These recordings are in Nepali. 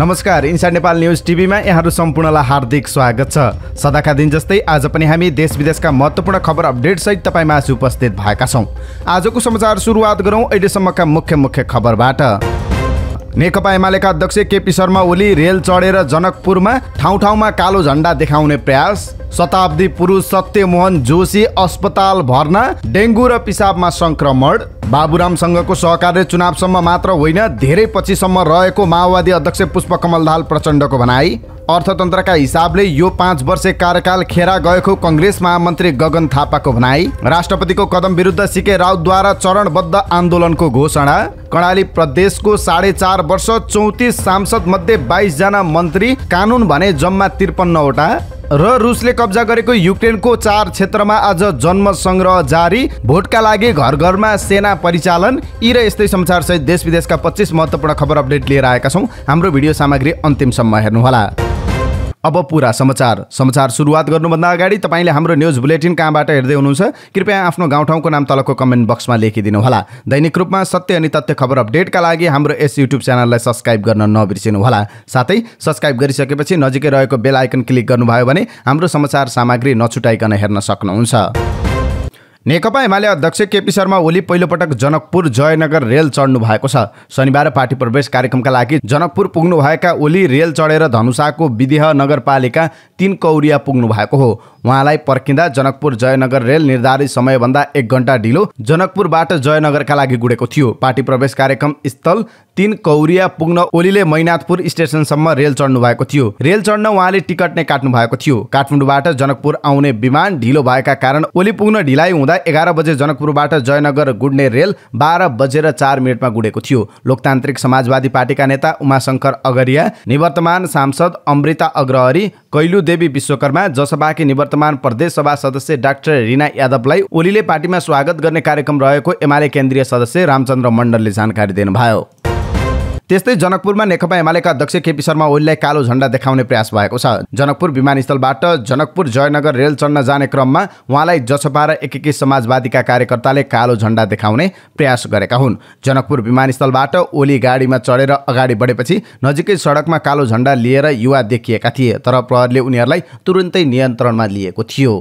नमस्कार इन्सा नेपाल न्युज टिभीमा यहाँहरू सम्पूर्णलाई हार्दिक स्वागत छ सदाका दिन जस्तै आज पनि हामी देश विदेशका महत्त्वपूर्ण खबर अपडेटसहित तपाईँमा आज उपस्थित भएका छौँ आजको समाचार सुरुवात गरौँ अहिलेसम्मका मुख्य मुख्य खबरबाट नेकपा एमालेका अध्यक्ष केपी शर्मा ओली रेल चढेर जनकपुरमा ठाउँ ठाउँमा कालो झण्डा देखाउने प्रयास शताब्दी पुरुष सत्यमोहन जोशी अस्पताल भर्ना डेङ्गु र पिसाबमा सङ्क्रमण बाबुरामसँगको सहकार्य चुनावसम्म मात्र होइन धेरै पछिसम्म रहेको माओवादी अध्यक्ष पुष्पकमल दाल प्रचण्डको भनाई अर्थतन्त्रका हिसाबले यो पाँच वर्ष कार्यकाल खेरा गएको कङ्ग्रेस महामन्त्री गगन थापाको भनाई राष्ट्रपतिको कदम विरुद्ध सिके राउतद्वारा चरणबद्ध आन्दोलनको घोषणा कर्णाली प्रदेशको साढे चार वर्ष चौतिस सांसद मध्ये बाइसजना मन्त्री कानुन भने जम्मा त्रिपन्नवटा र रुसले कब्जा गरेको युक्रेनको चार क्षेत्रमा आज जन्म संग्रह जारी भोटका लागि घर घरमा सेना परिचालन यी र यस्तै समाचारसहित देश विदेशका पच्चिस महत्त्वपूर्ण खबर अपडेट लिएर आएका छौँ हाम्रो भिडियो सामग्री अन्तिमसम्म हेर्नुहोला अब पुरा समाचार समाचार सुरुवात गर्नुभन्दा अगाडि तपाईँले हाम्रो न्युज बुलेटिन कहाँबाट हेर्दै हुनुहुन्छ कृपया आफ्नो गाउँठाउँको नाम तलको कमेन्ट बक्समा लेखिदिनुहोला दैनिक रूपमा सत्य अनि तथ्य खबर अपडेटका लागि हाम्रो यस युट्युब च्यानललाई सब्सक्राइब गर्न नबिर्सिनु होला साथै सब्सक्राइब गरिसकेपछि नजिकै रहेको बेल आइकन क्लिक गर्नुभयो भने हाम्रो समाचार सामग्री नछुटाइकन हेर्न सक्नुहुन्छ नेकपा एमाले अध्यक्ष केपी शर्मा ओली पहिलोपटक जनकपुर जयनगर रेल चढ्नु भएको छ शनिबार पार्टी प्रवेश कार्यक्रमका लागि जनकपुर पुग्नुभएका ओली रेल चढेर धनुषाको विदेह नगरपालिका तिन कौरिया पुग्नु भएको हो उहाँलाई पर्खिँदा जनकपुर जयनगर रेल निर्धारित समयभन्दा एक घन्टा ढिलो जनकपुरबाट जयनगरका लागि गुडेको थियो पार्टी प्रवेश कार्यक्रम स्थल तिन कौरिया पुग्न ओलीले मैनाथपुर स्टेसनसम्म रेल चढ्नु भएको थियो रेल चढ्न उहाँले टिकट नै काट्नु भएको थियो काठमाडौँबाट जनकपुर आउने विमान ढिलो भएका कारण ओली पुग्न ढिलाइ हुँदा हुँदा एघार बजे जनकपुरबाट जयनगर गुड्ने रेल बाह्र बजेर चार मिनटमा गुडेको थियो लोकतान्त्रिक समाजवादी पार्टीका नेता उमाशङ्कर अगरिया निवर्तमान सांसद अमृता अग्रहरी कैलुदेवी विश्वकर्मा जसपाकी निवर्तमान प्रदेश सभा सदस्य डाक्टर रिना यादवलाई ओलीले पार्टीमा स्वागत गर्ने कार्यक्रम रहेको एमाले केन्द्रीय सदस्य रामचन्द्र मण्डलले जानकारी दिनुभयो त्यस्तै जनकपुरमा नेकपा एमालेका अध्यक्ष केपी शर्मा ओलीलाई कालो झण्डा देखाउने प्रयास भएको छ जनकपुर विमानस्थलबाट जनकपुर जयनगर रेल चढ्न जाने क्रममा उहाँलाई जसपा र एकीकृत समाजवादीका कार्यकर्ताले कालो झण्डा देखाउने प्रयास गरेका हुन् जनकपुर विमानस्थलबाट ओली गाडीमा चढेर अगाडि बढेपछि नजिकै सडकमा कालो झण्डा लिएर युवा देखिएका थिए तर प्रहरले उनीहरूलाई तुरुन्तै नियन्त्रणमा लिएको थियो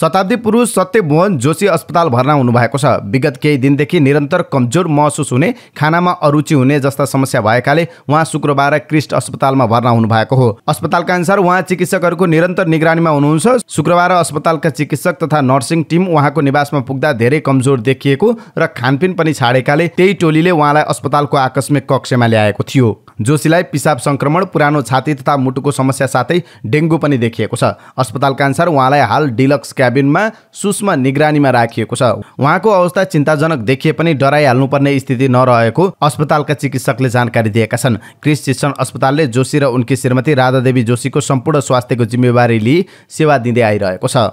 शताब्दी पुरुष सत्यमोहन जोशी अस्पताल भर्ना हुनुभएको छ विगत केही दिनदेखि निरन्तर कमजोर महसुस हुने खानामा अरुचि हुने जस्ता समस्या भएकाले उहाँ शुक्रबार क्रिस्ट अस्पतालमा भर्ना हुनुभएको हो अस्पतालका अनुसार उहाँ चिकित्सकहरूको निरन्तर निगरानीमा हुनुहुन्छ शुक्रबार अस्पतालका चिकित्सक तथा नर्सिङ टिम उहाँको निवासमा पुग्दा धेरै कमजोर देखिएको र खानपिन पनि छाडेकाले त्यही टोलीले उहाँलाई अस्पतालको आकस्मिक कक्षमा ल्याएको थियो जोशीलाई पिसाब संक्रमण पुरानो छाती तथा मुटुको समस्या साथै डेङ्गु पनि देखिएको छ अस्पतालका अनुसार उहाँलाई हाल डिलक्स क्याबिनमा सुषमा निगरानीमा राखिएको छ उहाँको अवस्था चिन्ताजनक देखिए पनि डराइहाल्नुपर्ने स्थिति नरहेको अस्पतालका चिकित्सकले जानकारी दिएका छन् क्रिस शिक्षण अस्पतालले जोशी र उनकी श्रीमती राधादेवी जोशीको सम्पूर्ण स्वास्थ्यको जिम्मेवारी लिई सेवा दिँदै आइरहेको छ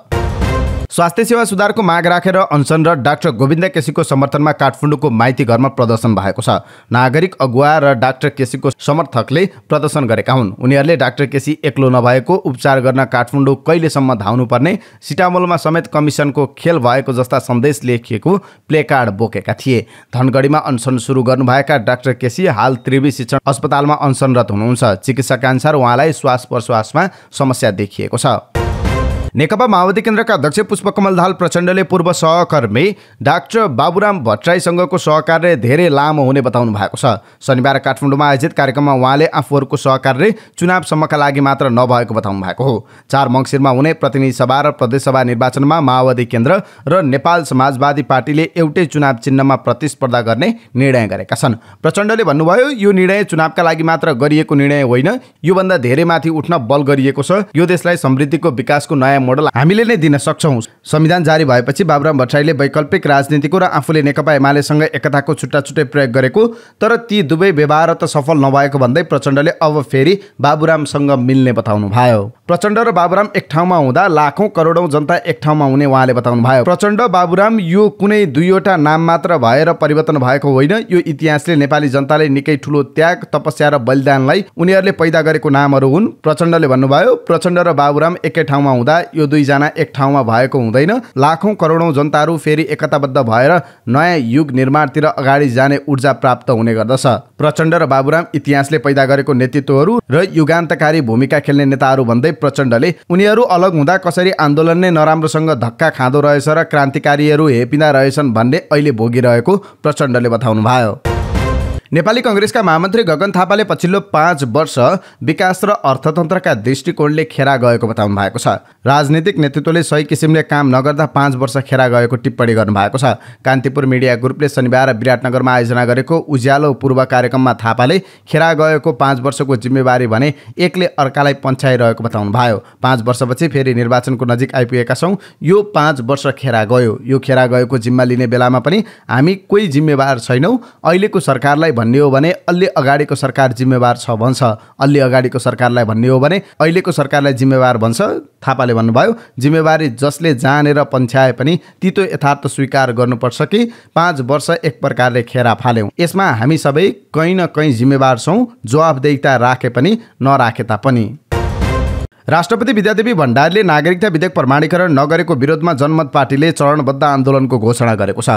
स्वास्थ्य सेवा सुधारको माग राखेर अनसन र डाक्टर गोविन्द केसीको समर्थनमा काठमाडौँको माइती घरमा प्रदर्शन भएको छ नागरिक अगुवा र डाक्टर केसीको समर्थकले प्रदर्शन गरेका हुन् उनीहरूले डाक्टर केसी एक्लो नभएको उपचार गर्न काठमाडौँ कहिलेसम्म धाउनुपर्ने सिटामोलमा समेत कमिसनको खेल भएको जस्ता सन्देश लेखिएको प्लेकार्ड बोकेका थिए धनगढीमा अनसन सुरु गर्नुभएका डाक्टर केसी हाल त्रिवी शिक्षण अस्पतालमा अनसनरत हुनुहुन्छ चिकित्साका अनुसार उहाँलाई श्वास प्रश्वासमा समस्या देखिएको छ नेकपा माओवादी केन्द्रका अध्यक्ष पुष्पकमल दाहाल प्रचण्डले पूर्व सहकर्मी डाक्टर बाबुराम भट्टराईसँगको सहकार्य धेरै लामो हुने बताउनु भएको छ शनिबार काठमाडौँमा आयोजित कार्यक्रममा उहाँले आफूहरूको सहकार्य चुनावसम्मका लागि मात्र नभएको बताउनु भएको हो चार मङ्सिरमा हुने प्रतिनिधि सभा र प्रदेशसभा निर्वाचनमा माओवादी केन्द्र र नेपाल समाजवादी पार्टीले एउटै चुनाव चिन्हमा प्रतिस्पर्धा गर्ने निर्णय गरेका छन् प्रचण्डले भन्नुभयो यो निर्णय चुनावका लागि मात्र गरिएको निर्णय होइन योभन्दा धेरै माथि उठ्न बल गरिएको छ यो देशलाई समृद्धिको विकासको नयाँ मोडल हामीले नै दिन सक्छौँ संविधान जारी भएपछि बाबुराम भट्टराईले वैकल्पिक राजनीतिको र आफूले नेकपा एमालेसँग एकताको छुट्टा छुट्टै प्रयोग गरेको तर ती दुवै व्यवहार त सफल नभएको भन्दै प्रचण्डले अब फेरि बाबुरामसँग मिल्ने बताउनु भयो प्रचण्ड र बाबुराम एक ठाउँमा हुँदा लाखौँ करोडौँ जनता एक ठाउँमा हुने उहाँले बताउनु भयो प्रचण्ड बाबुराम यो कुनै दुईवटा नाम मात्र भएर परिवर्तन भएको होइन यो इतिहासले नेपाली जनताले निकै ठुलो त्याग तपस्या र बलिदानलाई उनीहरूले पैदा गरेको नामहरू हुन् प्रचण्डले भन्नुभयो प्रचण्ड र बाबुराम एकै ठाउँमा हुँदा यो दुईजना एक ठाउँमा भएको हुँदैन लाखौँ करोडौँ जनताहरू फेरि एकताबद्ध भएर नयाँ युग निर्माणतिर अगाडि जाने ऊर्जा प्राप्त हुने गर्दछ प्रचण्ड र बाबुराम इतिहासले पैदा गरेको नेतृत्वहरू र युगान्तकारी भूमिका खेल्ने नेताहरू भन्दै प्रचण्डले उनीहरू अलग हुँदा कसरी आन्दोलन नै नराम्रोसँग धक्का खाँदो रहेछ र क्रान्तिकारीहरू हेपिँदा रहेछन् भन्ने अहिले भोगिरहेको प्रचण्डले बताउनु भयो नेपाली कङ्ग्रेसका महामन्त्री गगन थापाले पछिल्लो पाँच वर्ष विकास र अर्थतन्त्रका दृष्टिकोणले खेरा गएको बताउनु भएको छ राजनीतिक नेतृत्वले सही किसिमले काम नगर्दा पाँच वर्ष खेरा गएको टिप्पणी गर्नुभएको छ कान्तिपुर मिडिया ग्रुपले शनिबार विराटनगरमा आयोजना गरेको उज्यालो पूर्व कार्यक्रममा थापाले खेरा गएको पाँच वर्षको जिम्मेवारी भने एकले अर्कालाई पन्छाइरहेको भयो पाँच वर्षपछि फेरि निर्वाचनको नजिक आइपुगेका छौँ यो पाँच वर्ष खेरा गयो यो खेरा गएको जिम्मा लिने बेलामा पनि हामी कोही जिम्मेवार छैनौँ अहिलेको सरकारलाई भन्ने हो भने अलि अगाडिको सरकार जिम्मेवार छ भन्छ अलि अगाडिको सरकारलाई भन्ने हो भने अहिलेको सरकारलाई जिम्मेवार भन्छ थापाले भन्नुभयो जिम्मेवारी जसले जानेर पन्छ्याए पनि तितो यथार्थ स्वीकार गर्नुपर्छ कि पाँच वर्ष एक प्रकारले खेरा फाल्यौँ यसमा हामी सबै कहीँ न कहीँ जिम्मेवार छौँ जवाबदेता राखे पनि नराखे तापनि राष्ट्रपति विद्यादेवी भण्डारीले नागरिकता विधेयक प्रमाणीकरण नगरेको विरोधमा जनमत पार्टीले चरणबद्ध आन्दोलनको घोषणा गरेको छ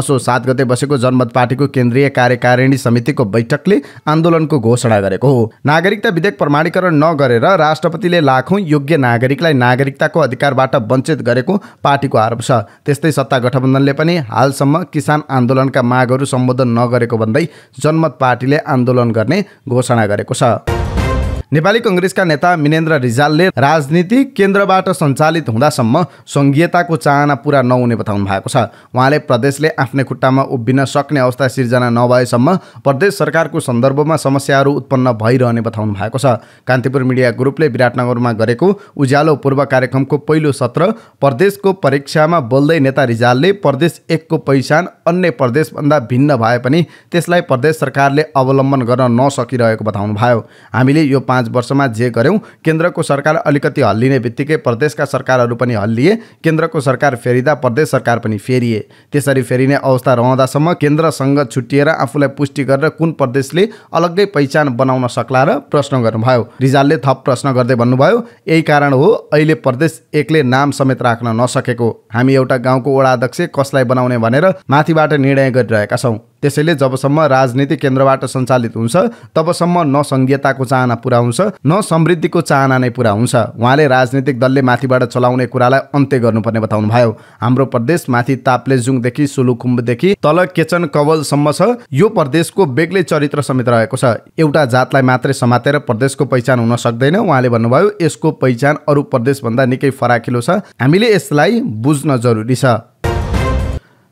असो सात गते बसेको जनमत पार्टीको केन्द्रीय कार्यकारिणी समितिको बैठकले आन्दोलनको घोषणा गरेको हो नागरिकता विधेयक प्रमाणीकरण नगरेर राष्ट्रपतिले लाखौँ योग्य नागरिकलाई नागरिकताको अधिकारबाट वञ्चित गरेको पार्टीको आरोप छ त्यस्तै सत्ता गठबन्धनले पनि हालसम्म किसान आन्दोलनका मागहरू सम्बोधन नगरेको भन्दै जनमत पार्टीले आन्दोलन गर्ने घोषणा गरेको छ नेपाली कङ्ग्रेसका नेता मिनेन्द्र रिजालले राजनीति केन्द्रबाट सञ्चालित हुँदासम्म सङ्घीयताको चाहना पुरा नहुने बताउनु भएको छ उहाँले प्रदेशले आफ्नै खुट्टामा उभिन सक्ने अवस्था सिर्जना नभएसम्म प्रदेश सरकारको सन्दर्भमा समस्याहरू उत्पन्न भइरहने बताउनु भएको छ कान्तिपुर मिडिया ग्रुपले विराटनगरमा गरेको उज्यालो पूर्व कार्यक्रमको पहिलो सत्र प्रदेशको परीक्षामा बोल्दै नेता रिजालले प्रदेश एकको पहिचान अन्य प्रदेशभन्दा भिन्न भए पनि त्यसलाई प्रदेश सरकारले अवलम्बन गर्न नसकिरहेको भयो हामीले यो पाँच वर्षमा जे गऱ्यौँ केन्द्रको सरकार अलिकति हल्लिने बित्तिकै प्रदेशका सरकारहरू पनि हल्लिए केन्द्रको सरकार फेरिँदा प्रदेश सरकार पनि फेरिए त्यसरी फेरिने अवस्था रहँदासम्म केन्द्रसँग छुट्टिएर आफूलाई पुष्टि गरेर कुन प्रदेशले अलग्गै पहिचान बनाउन सक्ला र प्रश्न गर्नुभयो रिजालले थप प्रश्न गर्दै भन्नुभयो यही कारण हो अहिले प्रदेश एकले नाम समेत राख्न नसकेको हामी एउटा गाउँको वडा अध्यक्ष कसलाई बनाउने भनेर माथिबाट निर्णय गरिरहेका छौँ त्यसैले जबसम्म राजनीति केन्द्रबाट सञ्चालित हुन्छ तबसम्म न सङ्घीयताको चाहना पुरा हुन्छ न समृद्धिको चाहना नै पुरा हुन्छ उहाँले राजनीतिक दलले माथिबाट चलाउने कुरालाई अन्त्य गर्नुपर्ने बताउनुभयो हाम्रो प्रदेश माथि ताप्लेजुङदेखि सुलुकुम्बदेखि तल केचन कवलसम्म छ यो प्रदेशको बेग्लै चरित्र समेत रहेको छ एउटा जातलाई मात्रै समातेर प्रदेशको पहिचान हुन सक्दैन उहाँले भन्नुभयो यसको पहिचान अरू प्रदेशभन्दा निकै फराकिलो छ हामीले यसलाई बुझ्न जरुरी छ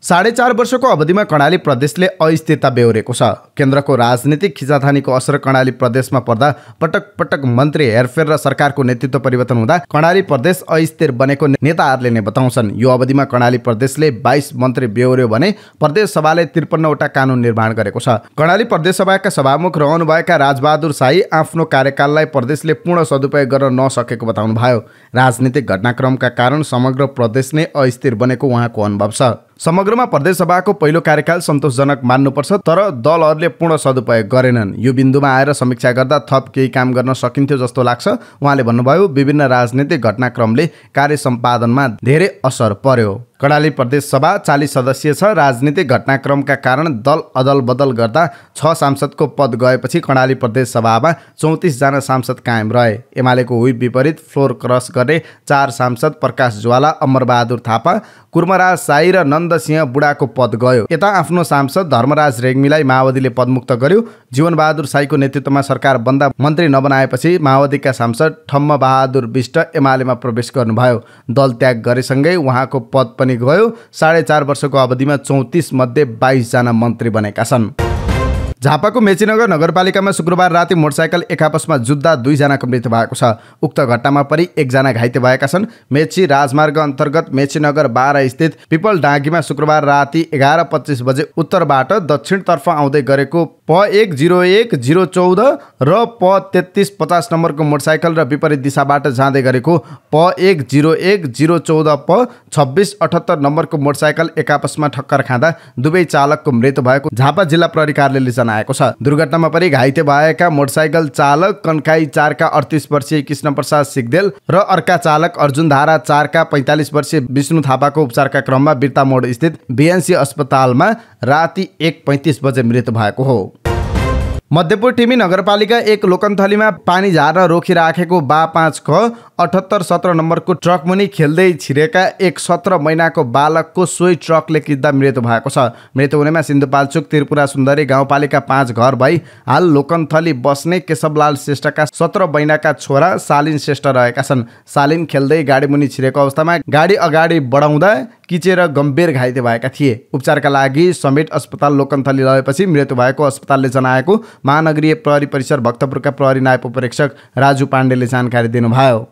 साढे चार वर्षको अवधिमा कर्णाली प्रदेशले अस्थिरता बेहोरेको छ केन्द्रको राजनीतिक खिचाथानीको असर कर्णाली प्रदेशमा पर्दा पटक पटक मन्त्री हेरफेर र सरकारको नेतृत्व परिवर्तन हुँदा कर्णाली प्रदेश अस्थिर बनेको नेताहरूले नै बताउँछन् यो अवधिमा कर्णाली प्रदेशले बाइस मन्त्री बेहोर्यो भने प्रदेश सभाले त्रिपन्नवटा कानुन निर्माण गरेको छ कर्णाली सभाका सभामुख रहनुभएका राजबहादुर शाही आफ्नो कार्यकाललाई प्रदेशले पूर्ण सदुपयोग गर्न नसकेको बताउनुभयो राजनीतिक घटनाक्रमका कारण समग्र प्रदेश नै अस्थिर बनेको उहाँको अनुभव छ समग्रमा प्रदेशसभाको पहिलो कार्यकाल सन्तोषजनक मान्नुपर्छ तर दलहरूले पूर्ण सदुपयोग गरेनन् यो बिन्दुमा आएर समीक्षा गर्दा थप केही काम गर्न सकिन्थ्यो जस्तो लाग्छ उहाँले भन्नुभयो विभिन्न राजनैतिक घटनाक्रमले कार्य सम्पादनमा धेरै असर पर्यो कडाली प्रदेश सभा चालिस सदस्यीय छ राजनीतिक घटनाक्रमका कारण दल अदल बदल गर्दा छ सांसदको पद गएपछि कर्णाली प्रदेश सभामा चौतिसजना सांसद कायम रहे एमालेको हुई विपरीत फ्लोर क्रस गर्ने चार सांसद प्रकाश ज्वाला अमरबहादुर थापा कुर्मराज साई र नन्दसिंह बुढाको पद गयो यता आफ्नो सांसद धर्मराज रेग्मीलाई माओवादीले पदमुक्त गर्यो जीवनबहादुर साईको नेतृत्वमा सरकार बन्दा मन्त्री नबनाएपछि माओवादीका सांसद ठम्मबहादुर विष्ट एमालेमा प्रवेश गर्नुभयो दल त्याग गरेसँगै उहाँको पद पनि गयो साढे चार वर्षको अवधिमा चौतिस मध्ये बाइसजना मन्त्री बनेका छन् झापाको मेचीनगर नगरपालिकामा शुक्रबार राति मोटरसाइकल एकापसमा जुत्दा दुईजनाको मृत्यु भएको छ उक्त घटनामा परि एकजना घाइते भएका छन् मेची राजमार्ग अन्तर्गत मेचीनगर बाह्र स्थित पिपल डाँगीमा शुक्रबार राति एघार पच्चिस बजे उत्तरबाट दक्षिणतर्फ आउँदै गरेको प एक जिरो एक जिरो चौध र प तेत्तिस पचास नम्बरको मोटरसाइकल र विपरीत दिशाबाट जाँदै गरेको प एक जिरो एक जिरो चौध प छब्बिस अठहत्तर नम्बरको मोटरसाइकल एकापसमा ठक्कर खाँदा दुवै चालकको मृत्यु भएको झापा जिल्ला प्रहरी कार्यालयले जनाएको छ दुर्घटनामा परि घाइते भएका मोटरसाइकल चालक कन्काई चारका अडतिस वर्षीय कृष्णप्रसाद प्रसाद र अर्का चालक अर्जुन धारा चारका पैँतालिस वर्षीय विष्णु थापाको उपचारका क्रममा बिर्तामोड स्थित बिएनसी अस्पतालमा राति एक पैँतिस बजे मृत्यु भएको हो मध्यपुर टिमी नगरपालिका एक लोकन्थलीमा पानी झार रोकिराखेको बा पाँच ख अठहत्तर सत्र नम्बरको ट्रकमुनि खेल्दै छिरेका एक सत्र महिनाको बालकको सोही ट्रकले किच्दा मृत्यु भएको छ मृत्यु हुनेमा सिन्धुपाल्चुक त्रिपुरा सुन्दरी गाउँपालिका पाँच घर भई हाल लोकन्थली बस्ने केशवलाल श्रेष्ठका सत्र महिनाका छोरा सालिन श्रेष्ठ रहेका छन् सालिन खेल्दै गाडी गाडीमुनि छिरेको अवस्थामा गाडी अगाडि बढाउँदा किचेर गम्भीर घाइते भएका थिए उपचारका लागि समेट अस्पताल लोकन्थली लगेपछि मृत्यु भएको अस्पतालले जनाएको महानगरीय प्रहरी परिसर भक्तपुरका प्रहरी नायब उपेक्षक राजु पाण्डेले जानकारी दिनुभयो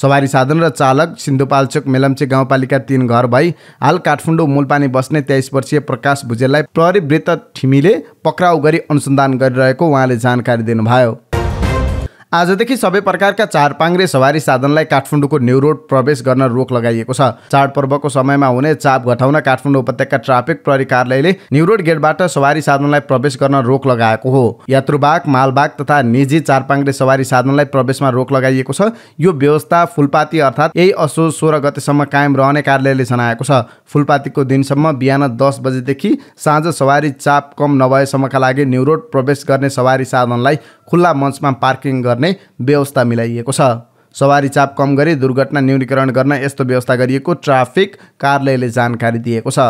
सवारी साधन र चालक सिन्धुपाल्चोक मेलम्चे गाउँपालिका तिन घर भई हाल काठमाडौँ मूलपानी बस्ने तेइस वर्षीय प्रकाश भुजेललाई प्रहरी वृत्त ठिमीले पक्राउ गरी अनुसन्धान गरिरहेको उहाँले जानकारी दिनुभयो आजदेखि सबै प्रकारका चारपाङ्ग्रे सवारी साधनलाई काठमाडौँको न्यूरोड रोड प्रवेश गर्न रोक लगाइएको छ चाडपर्वको समयमा हुने चाप घटाउन काठमाडौँ उपत्यका ट्राफिक प्रहरी कार्यालयले न्यु रोड गेटबाट सवारी साधनलाई प्रवेश गर्न रोक लगाएको हो यात्रुबाग मालबाग तथा निजी चारपाङ्ग्रे सवारी साधनलाई प्रवेशमा रोक लगाइएको छ यो व्यवस्था फुलपाती अर्थात् यही असो सोह्र गतेसम्म कायम रहने कार्यालयले जनाएको छ फुलपातीको दिनसम्म बिहान दस बजेदेखि साँझ सवारी चाप कम नभएसम्मका लागि न्यु रोड प्रवेश गर्ने सवारी साधनलाई खुल्ला मञ्चमा पार्किङ गर्ने गर्ने व्यवस्था मिलाइएको छ सवारी चाप कम गरी दुर्घटना न्यूनीकरण गर्न यस्तो व्यवस्था गरिएको ट्राफिक कार्यालयले जानकारी दिएको छ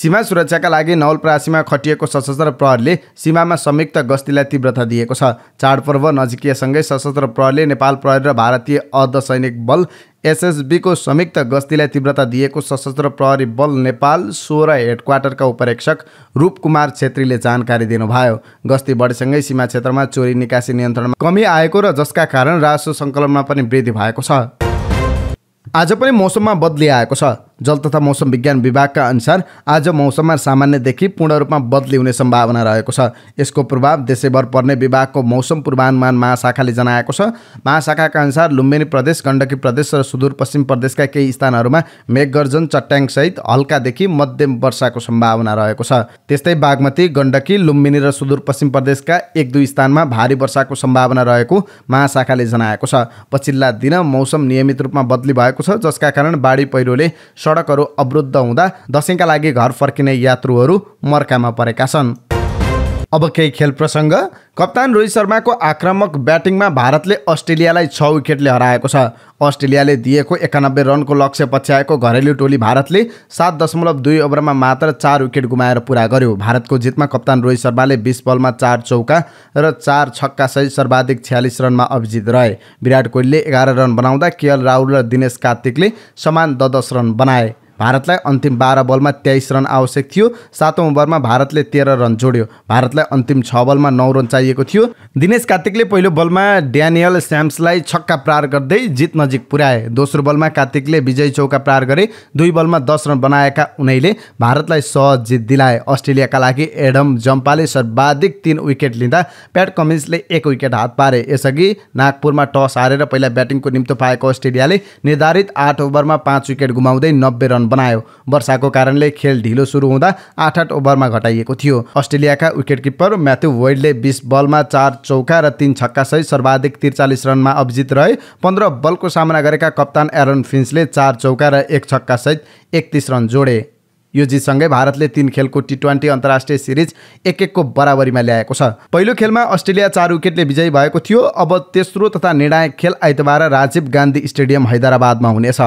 सीमा सुरक्षाका लागि नवलप्रासीमा खटिएको सशस्त्र प्रहरले सीमामा संयुक्त गस्तीलाई तीव्रता दिएको छ चाडपर्व नजिकीयसँगै सशस्त्र प्रहरले नेपाल प्रहरी र भारतीय अर्धसैनिक बल एसएसबीको संयुक्त गस्तीलाई तीव्रता दिएको सशस्त्र प्रहरी बल नेपाल सोह्र हेडक्वार्टरका उपरीक्षक रूपकुमार छेत्रीले जानकारी दिनुभयो गस्ती बढेसँगै सीमा क्षेत्रमा चोरी निकासी नियन्त्रणमा कमी आएको र जसका कारण राजस्व सङ्कलनमा पनि वृद्धि भएको छ आज पनि मौसममा बदली आएको छ जल तथा मौसम विज्ञान विभागका अनुसार आज मौसममा सामान्यदेखि पूर्ण रूपमा बदली हुने सम्भावना रहेको छ यसको प्रभाव देशैभर पर्ने विभागको मौसम पूर्वानुमान महाशाखाले जनाएको छ महाशाखाका अनुसार लुम्बिनी प्रदेश गण्डकी प्रदेश र सुदूरपश्चिम प्रदेशका केही स्थानहरूमा मेघगर्जन चट्याङसहित हल्कादेखि मध्यम वर्षाको सम्भावना रहेको छ त्यस्तै बागमती गण्डकी लुम्बिनी र सुदूरपश्चिम प्रदेशका एक दुई स्थानमा भारी वर्षाको सम्भावना रहेको महाशाखाले जनाएको छ पछिल्ला दिन मौसम नियमित रूपमा बदली भएको छ जसका कारण बाढी पहिरोले सडकहरू अवरुद्ध हुँदा दसैँका लागि घर फर्किने यात्रुहरू मर्कामा परेका छन् अब केही खेल प्रसङ्ग कप्तान रोहित शर्माको आक्रामक ब्याटिङमा भारतले अस्ट्रेलियालाई छ विकेटले हराएको छ अस्ट्रेलियाले दिएको एकानब्बे रनको लक्ष्य पछ्याएको घरेलु टोली भारतले सात दशमलव दुई ओभरमा मात्र चार विकेट गुमाएर पुरा गर्यो भारतको जितमा कप्तान रोहित शर्माले बिस बलमा चार चौका र चार छक्का सहित सर्वाधिक छ्यालिस रनमा अभिजित रहे विराट कोहलीले एघार रन बनाउँदा केएल राहुल र दिनेश कार्तिकले समान दस रन बनाए भारतलाई अन्तिम बाह्र बलमा तेइस रन आवश्यक थियो सातौँ ओभरमा भारतले तेह्र रन जोड्यो भारतलाई अन्तिम छ बलमा नौ रन चाहिएको थियो दिनेश कार्तिकले पहिलो बलमा ड्यानियल स्याम्सलाई छक्का प्रार गर्दै जित नजिक पुर्याए दोस्रो बलमा कार्तिकले विजय चौका प्रार गरे दुई बलमा दस रन बनाएका उनैले भारतलाई सहज जित दिलाए अस्ट्रेलियाका लागि एडम जम्पाले सर्वाधिक तिन विकेट लिँदा प्याट कमिन्सले एक विकेट हात पारे यसअघि नागपुरमा टस हारेर पहिला ब्याटिङको निम्तो पाएको अस्ट्रेलियाले निर्धारित आठ ओभरमा पाँच विकेट गुमाउँदै नब्बे रन बनायो वर्षाको कारणले खेल ढिलो सुरु हुँदा आठ आठ ओभरमा घटाइएको थियो अस्ट्रेलियाका विकेटकिपर म्याथ्यु वेडले बिस बलमा चार चौका र तिन छक्कासहित सर्वाधिक त्रिचालिस रनमा अभिजित रहे पन्ध्र बलको सामना गरेका कप्तान एरन फिन्सले चार चौका र एक छक्कासहित एकतिस रन जोडे यो जितसँगै भारतले तीन खेलको टी ट्वेन्टी अन्तर्राष्ट्रिय सिरिज एक एकको बराबरीमा ल्याएको छ पहिलो खेलमा अस्ट्रेलिया चार विकेटले विजयी भएको थियो अब तेस्रो तथा निर्णायक खेल आइतबार राजीव गान्धी स्टेडियम हैदराबादमा हुनेछ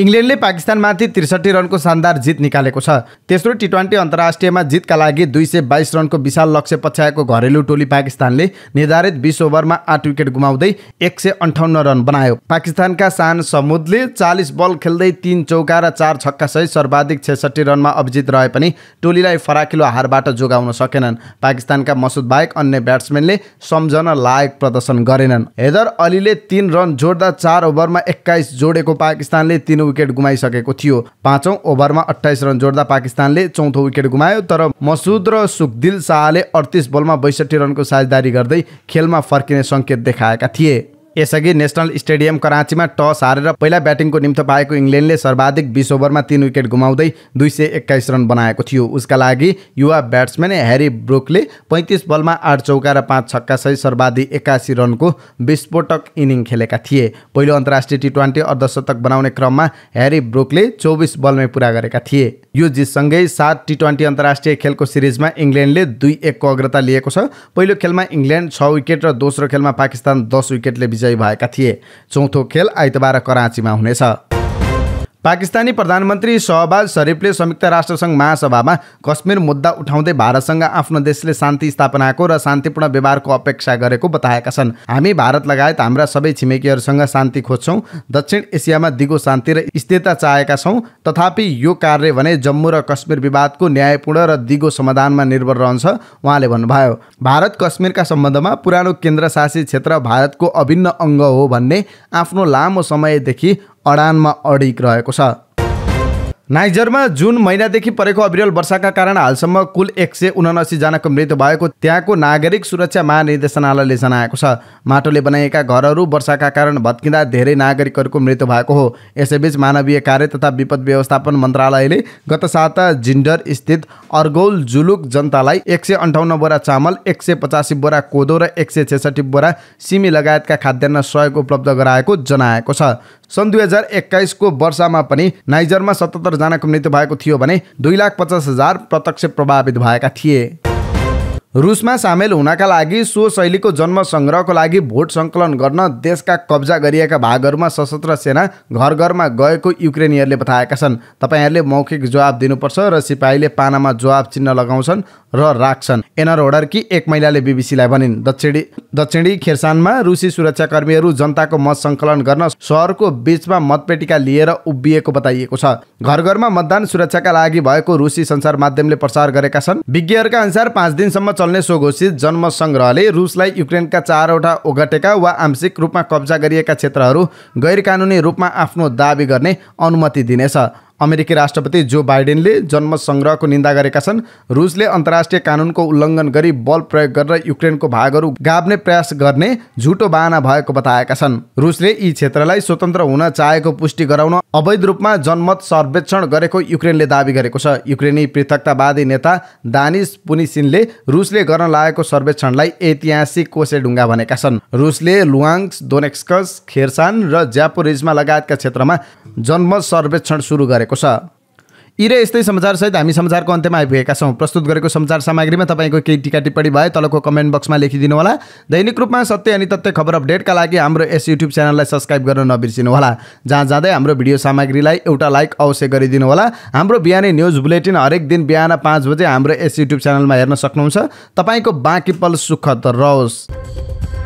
इङ्ल्यान्डले पाकिस्तानमाथि त्रिसठी रनको शानदार जित निकालेको छ तेस्रो टी ट्वेन्टी अन्तर्राष्ट्रियमा जितका लागि दुई सय बाइस रनको विशाल लक्ष्य पछ्याएको घरेलु टोली पाकिस्तानले निर्धारित बिस ओभरमा आठ विकेट गुमाउँदै एक सय अन्ठाउन्न रन बनायो पाकिस्तानका सान समुदले चालिस बल खेल्दै तिन चौका र चार छक्का सहित सर्वाधिक छेसठी रनमा अभिजित रहे पनि टोलीलाई फराकिलो हारबाट जोगाउन सकेनन् पाकिस्तानका मसुद बाहेक अन्य ब्याट्सम्यानले सम्झन लायक प्रदर्शन गरेनन् हेदर अलीले तिन रन जोड्दा चार ओभरमा एक्काइस जोडेको पाकिस्तानले तिन तिन विकेट गुमाइसकेको थियो पाँचौँ ओभरमा अठाइस रन जोड्दा पाकिस्तानले चौथो विकेट गुमायो तर मसुद र सुखदिल शाहले अडतिस बलमा बैसठी रनको साझेदारी गर्दै खेलमा फर्किने सङ्केत देखाएका थिए यसअघि नेसनल स्टेडियम कराँचीमा टस हारेर पहिला ब्याटिङको निम्ति पाएको इङ्ल्यान्डले सर्वाधिक बिस ओभरमा तिन विकेट गुमाउँदै दुई सय एक्काइस रन बनाएको थियो उसका लागि युवा ब्याट्सम्यान ह्यारी ब्रुकले पैँतिस बलमा आठ चौका र पाँच छक्कासहित सर्वाधिक एक्कासी रनको विस्फोटक इनिङ खेलेका थिए पहिलो अन्तर्राष्ट्रिय टी ट्वेन्टी अर्धशतक बनाउने क्रममा ह्यारी ब्रुकले चौबिस बलमै पुरा गरेका थिए यो जितसँगै सात टी ट्वेन्टी अन्तर्राष्ट्रिय खेलको सिरिजमा इङ्ल्यान्डले दुई एकको अग्रता लिएको छ पहिलो खेलमा इङ्ल्यान्ड छ विकेट र दोस्रो खेलमा पाकिस्तान दस विकेटले विजयी भएका थिए चौथो खेल आइतबार कराँचीमा हुनेछ पाकिस्तानी प्रधानमन्त्री शहबाज शरीफले संयुक्त राष्ट्रसङ्घ महासभामा कश्मीर मुद्दा उठाउँदै भारतसँग आफ्नो देशले शान्ति स्थापनाको र शान्तिपूर्ण व्यवहारको अपेक्षा गरेको बताएका छन् हामी भारत लगायत हाम्रा सबै छिमेकीहरूसँग शान्ति खोज्छौँ दक्षिण एसियामा दिगो शान्ति र स्थिरता चाहेका छौँ तथापि यो कार्य भने जम्मू र कश्मीर विवादको न्यायपूर्ण र दिगो समाधानमा निर्भर रहन्छ उहाँले भन्नुभयो भारत कश्मीरका सम्बन्धमा पुरानो केन्द्र शासित क्षेत्र भारतको अभिन्न अङ्ग हो भन्ने आफ्नो लामो समयदेखि अडानमा अडिक रहेको छ नाइजरमा जुन महिनादेखि परेको अविरल वर्षाका कारण हालसम्म कुल एक सय उनासीजनाको मृत्यु भएको त्यहाँको नागरिक सुरक्षा महानिर्देशनालयले जनाएको छ माटोले बनाइएका घरहरू वर्षाका कारण भत्किँदा धेरै नागरिकहरूको मृत्यु भएको हो यसैबीच मानवीय कार्य तथा विपद व्यवस्थापन मन्त्रालयले गत साता जिन्डर स्थित अर्गौल जुलुक जनतालाई एक सय अन्ठाउन्न बोरा चामल एक सय पचासी बोरा कोदो र एक सय छेसठी बोरा सिमी लगायतका खाद्यान्न सहयोग उपलब्ध गराएको जनाएको छ सन् दुई हजार एक्काइसको वर्षमा पनि नाइजरमा सतहत्तर जनाको मृत्यु भएको थियो भने दुई लाख पचास हजार प्रत्यक्ष प्रभावित भएका थिए रुसमा सामेल हुनका लागि सो शैलीको जन्म सङ्ग्रहको लागि भोट सङ्कलन गर्न देशका कब्जा गरिएका भागहरूमा सशस्त्र सेना घर घरमा गएको युक्रेनियनले बताएका छन् तपाईँहरूले मौखिक जवाब दिनुपर्छ र सिपाहीले पानामा जवाब चिन्ह लगाउँछन् र राख्छन् एनर कि एक महिलाले बिबिसीलाई भनिन् दक्षिणी दक्षिणी खेरसानमा रुसी सुरक्षाकर्मीहरू जनताको मत सङ्कलन गर्न सहरको बिचमा मतपेटिका लिएर उभिएको बताइएको छ घर घरमा मतदान सुरक्षाका लागि भएको रुसी सञ्चार माध्यमले प्रचार गरेका छन् विज्ञहरूका अनुसार पाँच दिनसम्म चल्ने स्वघोषित जन्म रुसलाई युक्रेनका चारवटा ओगटेका वा आंशिक रूपमा कब्जा गरिएका क्षेत्रहरू कानुनी रूपमा आफ्नो दावी गर्ने अनुमति दिनेछ अमेरिकी राष्ट्रपति जो बाइडेनले जन्म सङ्ग्रहको निन्दा गरेका छन् रुसले अन्तर्राष्ट्रिय कानुनको उल्लङ्घन गरी बल प्रयोग गरेर युक्रेनको भागहरू गाब्ने प्रयास गर्ने झुटो बाहना भएको बताएका छन् रुसले यी क्षेत्रलाई स्वतन्त्र हुन चाहेको पुष्टि गराउन अवैध रूपमा जनमत सर्वेक्षण गरेको युक्रेनले दावी गरेको छ युक्रेनी पृथकतावादी नेता दानिस पुनिसिनले रुसले गर्न लागेको सर्वेक्षणलाई ऐतिहासिक कोसेढुङ्गा भनेका छन् रुसले लुवाङ्स दोनेक्सकस खेरसान र ज्यापोरिजमा लगायतका क्षेत्रमा जनमत सर्वेक्षण सुरु गरेको भएको छ यी र यस्तै समाचारसहित हामी समाचारको अन्त्यमा आइपुगेका छौँ प्रस्तुत गरेको समाचार सामग्रीमा तपाईँको केही टिका टिप्पणी भए तलको कमेन्ट बक्समा लेखिदिनु होला दैनिक रूपमा सत्य अनि तथ्य खबर अपडेटका लागि हाम्रो यस युट्युब च्यानललाई सब्सक्राइब गर्न नबिर्सिनु होला जहाँ जाँदै हाम्रो भिडियो सामग्रीलाई एउटा लाइक अवश्य गरिदिनु होला हाम्रो बिहानै न्युज बुलेटिन हरेक दिन बिहान पाँच बजे हाम्रो यस युट्युब च्यानलमा हेर्न सक्नुहुन्छ तपाईँको बाँकी पल सुखद रहोस्